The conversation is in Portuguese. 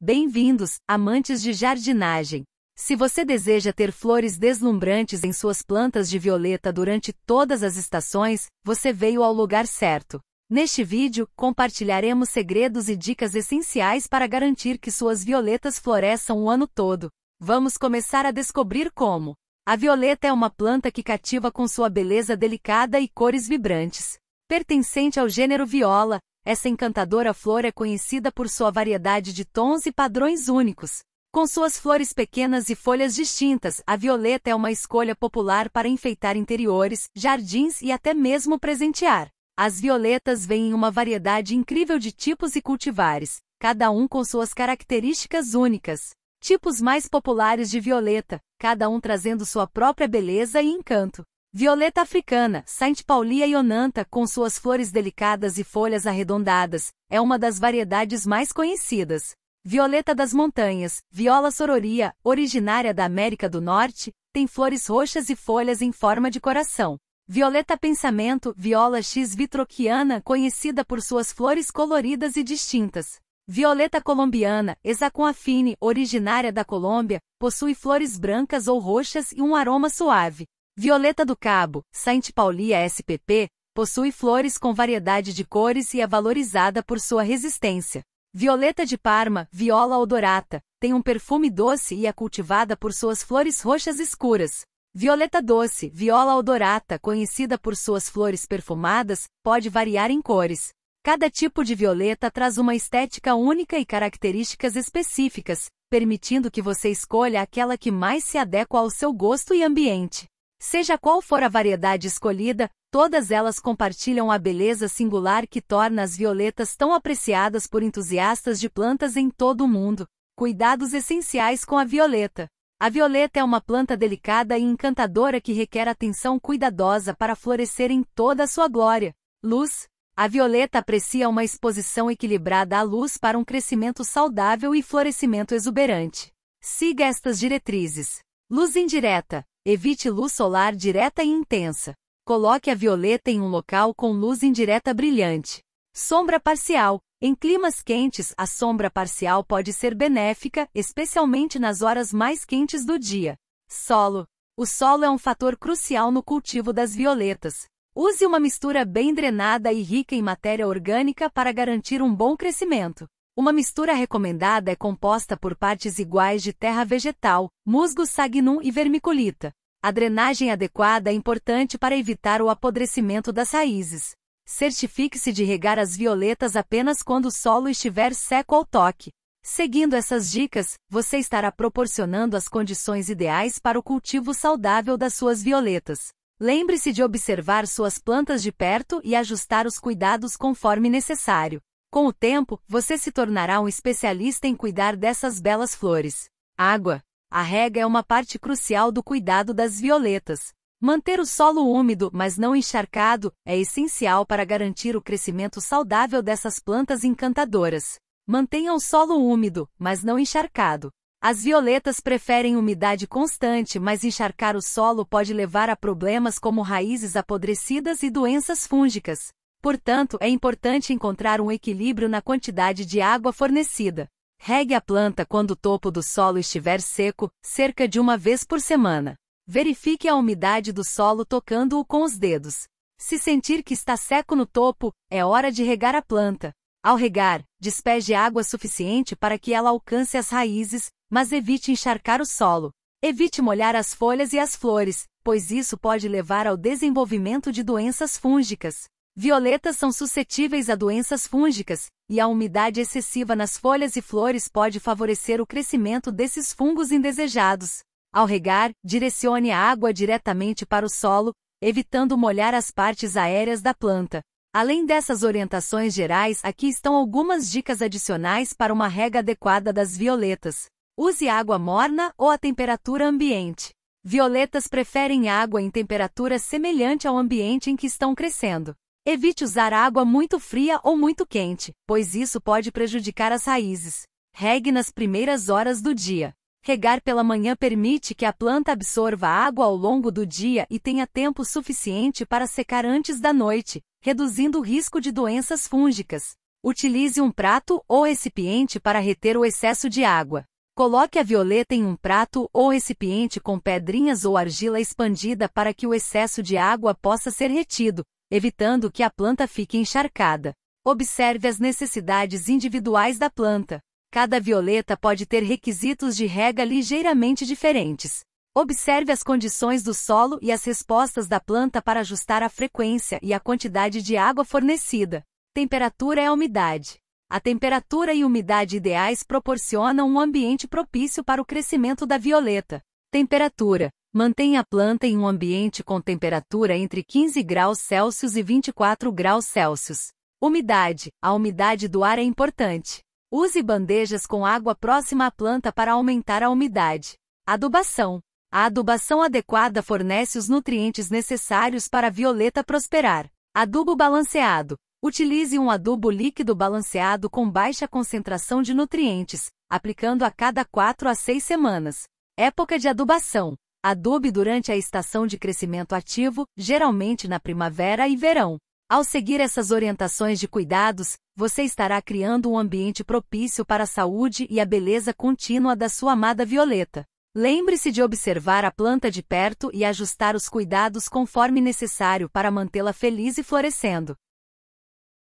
Bem-vindos, amantes de jardinagem! Se você deseja ter flores deslumbrantes em suas plantas de violeta durante todas as estações, você veio ao lugar certo. Neste vídeo, compartilharemos segredos e dicas essenciais para garantir que suas violetas floresçam o ano todo. Vamos começar a descobrir como. A violeta é uma planta que cativa com sua beleza delicada e cores vibrantes. Pertencente ao gênero viola, essa encantadora flor é conhecida por sua variedade de tons e padrões únicos. Com suas flores pequenas e folhas distintas, a violeta é uma escolha popular para enfeitar interiores, jardins e até mesmo presentear. As violetas vêm em uma variedade incrível de tipos e cultivares, cada um com suas características únicas. Tipos mais populares de violeta, cada um trazendo sua própria beleza e encanto. Violeta africana, Saint Paulia ionanta, com suas flores delicadas e folhas arredondadas, é uma das variedades mais conhecidas. Violeta das montanhas, Viola sororia, originária da América do Norte, tem flores roxas e folhas em forma de coração. Violeta pensamento, Viola X vitroquiana, conhecida por suas flores coloridas e distintas. Violeta colombiana, Hexaconafine, originária da Colômbia, possui flores brancas ou roxas e um aroma suave. Violeta do Cabo, Sainte Paulia SPP, possui flores com variedade de cores e é valorizada por sua resistência. Violeta de Parma, Viola odorata, tem um perfume doce e é cultivada por suas flores roxas escuras. Violeta doce, Viola odorata, conhecida por suas flores perfumadas, pode variar em cores. Cada tipo de violeta traz uma estética única e características específicas, permitindo que você escolha aquela que mais se adequa ao seu gosto e ambiente. Seja qual for a variedade escolhida, todas elas compartilham a beleza singular que torna as violetas tão apreciadas por entusiastas de plantas em todo o mundo. Cuidados essenciais com a violeta. A violeta é uma planta delicada e encantadora que requer atenção cuidadosa para florescer em toda a sua glória. Luz. A violeta aprecia uma exposição equilibrada à luz para um crescimento saudável e florescimento exuberante. Siga estas diretrizes. Luz indireta. Evite luz solar direta e intensa. Coloque a violeta em um local com luz indireta brilhante. Sombra parcial. Em climas quentes, a sombra parcial pode ser benéfica, especialmente nas horas mais quentes do dia. Solo. O solo é um fator crucial no cultivo das violetas. Use uma mistura bem drenada e rica em matéria orgânica para garantir um bom crescimento. Uma mistura recomendada é composta por partes iguais de terra vegetal, musgo sagnum e vermiculita. A drenagem adequada é importante para evitar o apodrecimento das raízes. Certifique-se de regar as violetas apenas quando o solo estiver seco ao toque. Seguindo essas dicas, você estará proporcionando as condições ideais para o cultivo saudável das suas violetas. Lembre-se de observar suas plantas de perto e ajustar os cuidados conforme necessário. Com o tempo, você se tornará um especialista em cuidar dessas belas flores. Água. A rega é uma parte crucial do cuidado das violetas. Manter o solo úmido, mas não encharcado, é essencial para garantir o crescimento saudável dessas plantas encantadoras. Mantenha o solo úmido, mas não encharcado. As violetas preferem umidade constante, mas encharcar o solo pode levar a problemas como raízes apodrecidas e doenças fúngicas. Portanto, é importante encontrar um equilíbrio na quantidade de água fornecida. Regue a planta quando o topo do solo estiver seco, cerca de uma vez por semana. Verifique a umidade do solo tocando-o com os dedos. Se sentir que está seco no topo, é hora de regar a planta. Ao regar, despeje água suficiente para que ela alcance as raízes, mas evite encharcar o solo. Evite molhar as folhas e as flores, pois isso pode levar ao desenvolvimento de doenças fúngicas. Violetas são suscetíveis a doenças fúngicas, e a umidade excessiva nas folhas e flores pode favorecer o crescimento desses fungos indesejados. Ao regar, direcione a água diretamente para o solo, evitando molhar as partes aéreas da planta. Além dessas orientações gerais, aqui estão algumas dicas adicionais para uma rega adequada das violetas. Use água morna ou a temperatura ambiente. Violetas preferem água em temperatura semelhante ao ambiente em que estão crescendo. Evite usar água muito fria ou muito quente, pois isso pode prejudicar as raízes. Regue nas primeiras horas do dia. Regar pela manhã permite que a planta absorva água ao longo do dia e tenha tempo suficiente para secar antes da noite, reduzindo o risco de doenças fúngicas. Utilize um prato ou recipiente para reter o excesso de água. Coloque a violeta em um prato ou recipiente com pedrinhas ou argila expandida para que o excesso de água possa ser retido, evitando que a planta fique encharcada. Observe as necessidades individuais da planta. Cada violeta pode ter requisitos de rega ligeiramente diferentes. Observe as condições do solo e as respostas da planta para ajustar a frequência e a quantidade de água fornecida. Temperatura é a umidade. A temperatura e umidade ideais proporcionam um ambiente propício para o crescimento da violeta. Temperatura. Mantenha a planta em um ambiente com temperatura entre 15 graus Celsius e 24 graus Celsius. Umidade. A umidade do ar é importante. Use bandejas com água próxima à planta para aumentar a umidade. Adubação. A adubação adequada fornece os nutrientes necessários para a violeta prosperar. Adubo balanceado. Utilize um adubo líquido balanceado com baixa concentração de nutrientes, aplicando a cada 4 a 6 semanas. Época de adubação adube durante a estação de crescimento ativo, geralmente na primavera e verão. Ao seguir essas orientações de cuidados, você estará criando um ambiente propício para a saúde e a beleza contínua da sua amada violeta. Lembre-se de observar a planta de perto e ajustar os cuidados conforme necessário para mantê-la feliz e florescendo.